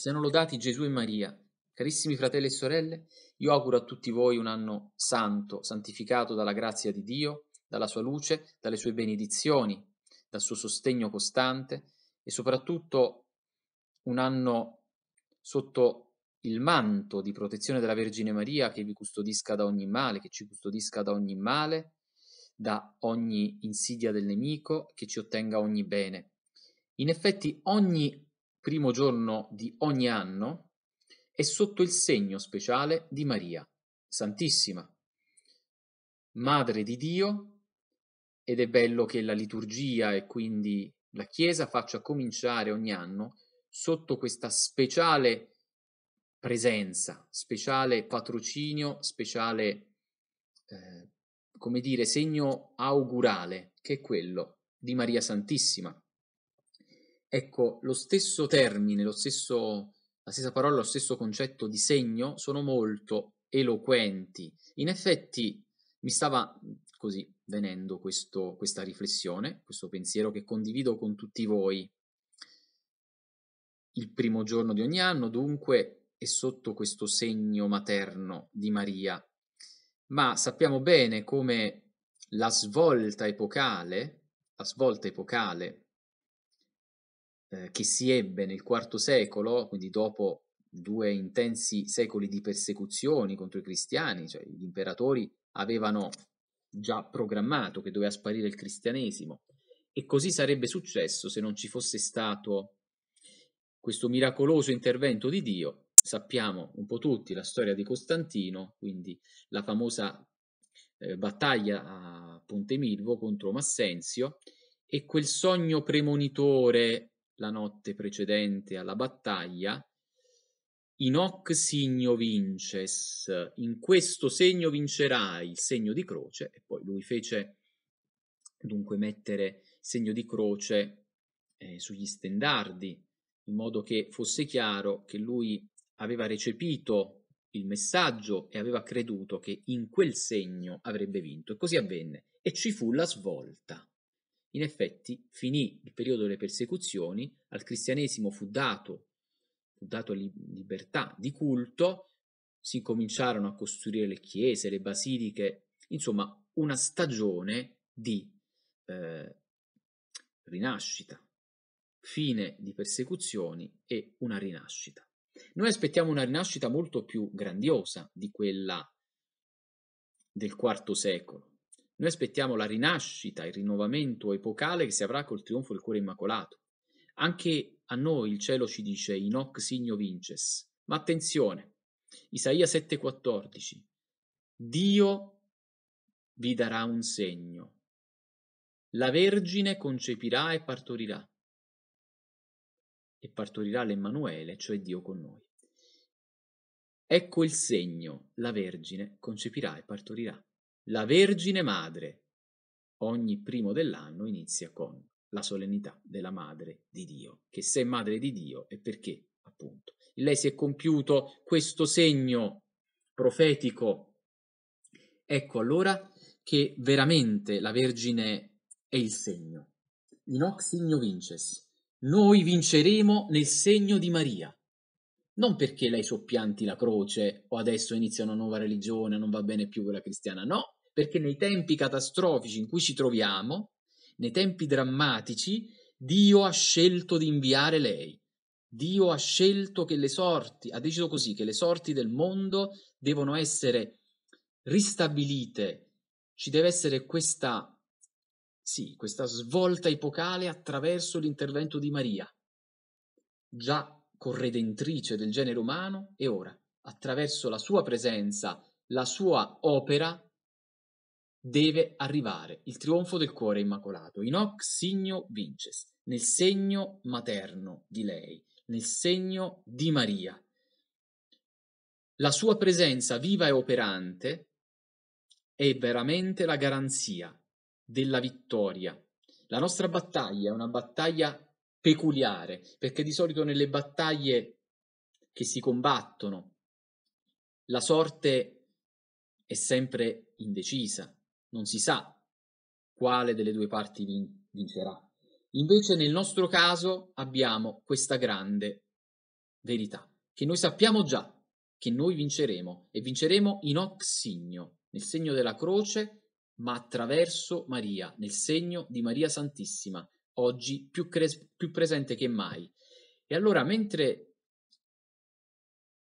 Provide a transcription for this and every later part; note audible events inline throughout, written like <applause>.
siano lodati Gesù e Maria. Carissimi fratelli e sorelle, io auguro a tutti voi un anno santo, santificato dalla grazia di Dio, dalla sua luce, dalle sue benedizioni, dal suo sostegno costante e soprattutto un anno sotto il manto di protezione della Vergine Maria che vi custodisca da ogni male, che ci custodisca da ogni male, da ogni insidia del nemico, che ci ottenga ogni bene. In effetti ogni primo giorno di ogni anno, è sotto il segno speciale di Maria Santissima, Madre di Dio, ed è bello che la liturgia e quindi la Chiesa faccia cominciare ogni anno sotto questa speciale presenza, speciale patrocinio, speciale, eh, come dire, segno augurale, che è quello di Maria Santissima. Ecco, lo stesso termine, lo stesso, la stessa parola, lo stesso concetto di segno sono molto eloquenti. In effetti mi stava così venendo questo, questa riflessione, questo pensiero che condivido con tutti voi. Il primo giorno di ogni anno, dunque, è sotto questo segno materno di Maria, ma sappiamo bene come la svolta epocale, la svolta epocale eh, che si ebbe nel IV secolo, quindi dopo due intensi secoli di persecuzioni contro i cristiani, cioè gli imperatori avevano già programmato che doveva sparire il cristianesimo e così sarebbe successo se non ci fosse stato questo miracoloso intervento di Dio. Sappiamo un po' tutti la storia di Costantino, quindi la famosa eh, battaglia a Ponte Milvo contro Massenzio e quel sogno premonitore la notte precedente alla battaglia, in hoc signo vinces, in questo segno vincerai il segno di croce, e poi lui fece dunque mettere segno di croce eh, sugli stendardi, in modo che fosse chiaro che lui aveva recepito il messaggio e aveva creduto che in quel segno avrebbe vinto. E così avvenne, e ci fu la svolta. In effetti finì il periodo delle persecuzioni, al cristianesimo fu dato, fu dato li- libertà di culto, si cominciarono a costruire le chiese, le basiliche, insomma una stagione di eh, rinascita, fine di persecuzioni e una rinascita. Noi aspettiamo una rinascita molto più grandiosa di quella del IV secolo, noi aspettiamo la rinascita, il rinnovamento epocale che si avrà col trionfo del cuore immacolato. Anche a noi il cielo ci dice in hoc signo vinces. Ma attenzione, Isaia 7,14. Dio vi darà un segno. La Vergine concepirà e partorirà. E partorirà l'Emmanuele, cioè Dio con noi. Ecco il segno, la Vergine concepirà e partorirà la Vergine Madre. Ogni primo dell'anno inizia con la solennità della Madre di Dio, che se Madre di Dio è perché, appunto, lei si è compiuto questo segno profetico. Ecco allora che veramente la Vergine è il segno. In hoc signo vinces. Noi vinceremo nel segno di Maria non perché lei soppianti la croce o adesso inizia una nuova religione, non va bene più quella cristiana, no, perché nei tempi catastrofici in cui ci troviamo, nei tempi drammatici, Dio ha scelto di inviare lei. Dio ha scelto che le sorti, ha deciso così, che le sorti del mondo devono essere ristabilite. Ci deve essere questa, sì, questa svolta epocale attraverso l'intervento di Maria. Già corredentrice del genere umano e ora, attraverso la sua presenza, la sua opera, deve arrivare il trionfo del cuore immacolato. Inoc signo vinces, nel segno materno di lei, nel segno di Maria. La sua presenza viva e operante è veramente la garanzia della vittoria. La nostra battaglia è una battaglia peculiare, perché di solito nelle battaglie che si combattono la sorte è sempre indecisa, non si sa quale delle due parti vin- vincerà. Invece nel nostro caso abbiamo questa grande verità, che noi sappiamo già che noi vinceremo e vinceremo in oxigno, nel segno della croce, ma attraverso Maria, nel segno di Maria Santissima, oggi più, cres- più presente che mai. E allora, mentre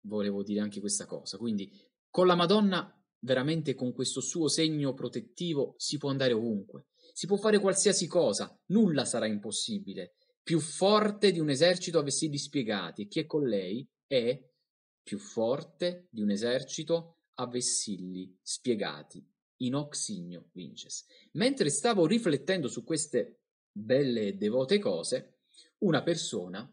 volevo dire anche questa cosa, quindi con la Madonna veramente con questo suo segno protettivo si può andare ovunque, si può fare qualsiasi cosa, nulla sarà impossibile. Più forte di un esercito a vestiti spiegati, e chi è con lei è più forte di un esercito a vessilli spiegati. In oxigno vinces. Mentre stavo riflettendo su queste belle e devote cose, una persona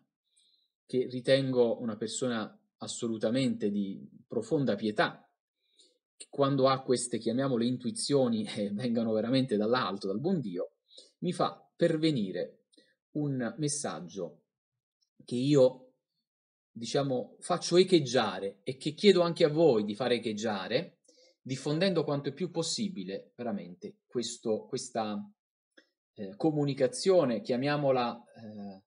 che ritengo una persona assolutamente di profonda pietà, quando ha queste, chiamiamole, intuizioni <laughs> eh, vengano veramente dall'alto, dal buon Dio, mi fa pervenire un messaggio che io, diciamo, faccio echeggiare e che chiedo anche a voi di fare echeggiare, diffondendo quanto è più possibile veramente questo, questa, eh, comunicazione, chiamiamola eh,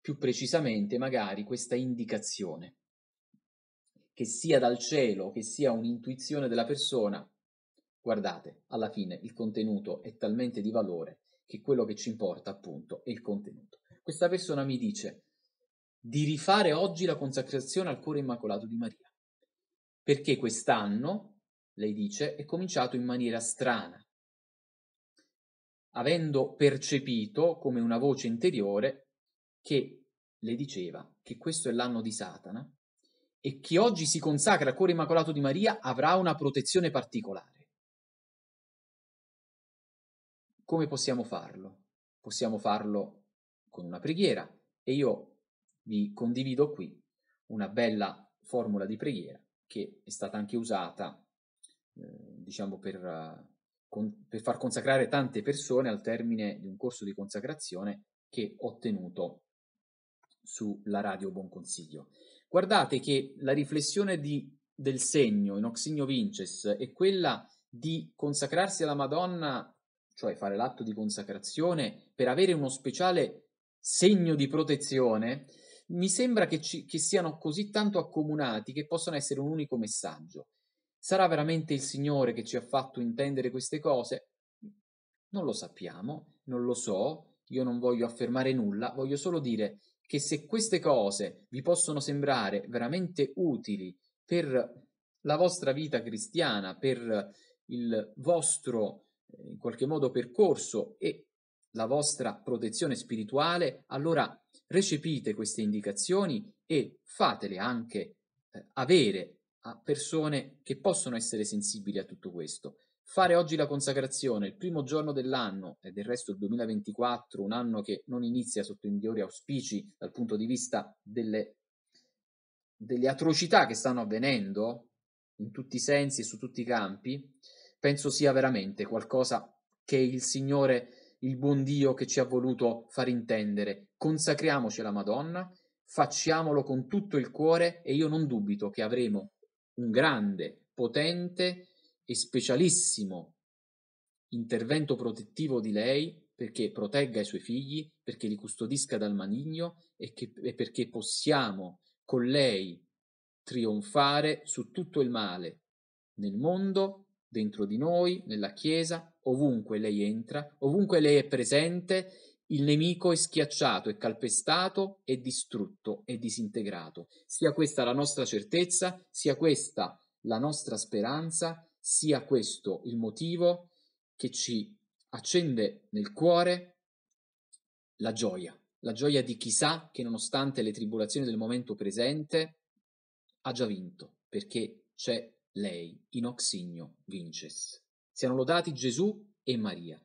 più precisamente magari questa indicazione, che sia dal cielo, che sia un'intuizione della persona, guardate, alla fine il contenuto è talmente di valore che quello che ci importa appunto è il contenuto. Questa persona mi dice di rifare oggi la consacrazione al cuore immacolato di Maria, perché quest'anno, lei dice, è cominciato in maniera strana, avendo percepito come una voce interiore che le diceva che questo è l'anno di Satana e chi oggi si consacra al cuore immacolato di Maria avrà una protezione particolare. Come possiamo farlo? Possiamo farlo con una preghiera e io vi condivido qui una bella formula di preghiera che è stata anche usata, eh, diciamo, per, eh, con, per far consacrare tante persone al termine di un corso di consacrazione che ho tenuto sulla radio Buon Consiglio. Guardate che la riflessione di, del segno in Oxigno Vinces e quella di consacrarsi alla Madonna, cioè fare l'atto di consacrazione per avere uno speciale segno di protezione, mi sembra che, ci, che siano così tanto accomunati che possono essere un unico messaggio. Sarà veramente il Signore che ci ha fatto intendere queste cose? Non lo sappiamo, non lo so, io non voglio affermare nulla, voglio solo dire che se queste cose vi possono sembrare veramente utili per la vostra vita cristiana, per il vostro eh, in qualche modo percorso e la vostra protezione spirituale, allora recepite queste indicazioni e fatele anche eh, avere a persone che possono essere sensibili a tutto questo. Fare oggi la consacrazione, il primo giorno dell'anno, e del resto il 2024, un anno che non inizia sotto i migliori auspici dal punto di vista delle, delle atrocità che stanno avvenendo in tutti i sensi e su tutti i campi, penso sia veramente qualcosa che il Signore, il buon Dio che ci ha voluto far intendere. Consacriamoci alla Madonna, facciamolo con tutto il cuore e io non dubito che avremo un grande, potente e specialissimo intervento protettivo di lei perché protegga i suoi figli, perché li custodisca dal maligno e, che, e perché possiamo con lei trionfare su tutto il male nel mondo, dentro di noi, nella Chiesa, ovunque lei entra, ovunque lei è presente il nemico è schiacciato, è calpestato, è distrutto, è disintegrato. Sia questa la nostra certezza, sia questa la nostra speranza, sia questo il motivo che ci accende nel cuore la gioia, la gioia di chi sa che nonostante le tribolazioni del momento presente ha già vinto, perché c'è lei, in oxigno vinces. Siano lodati Gesù e Maria.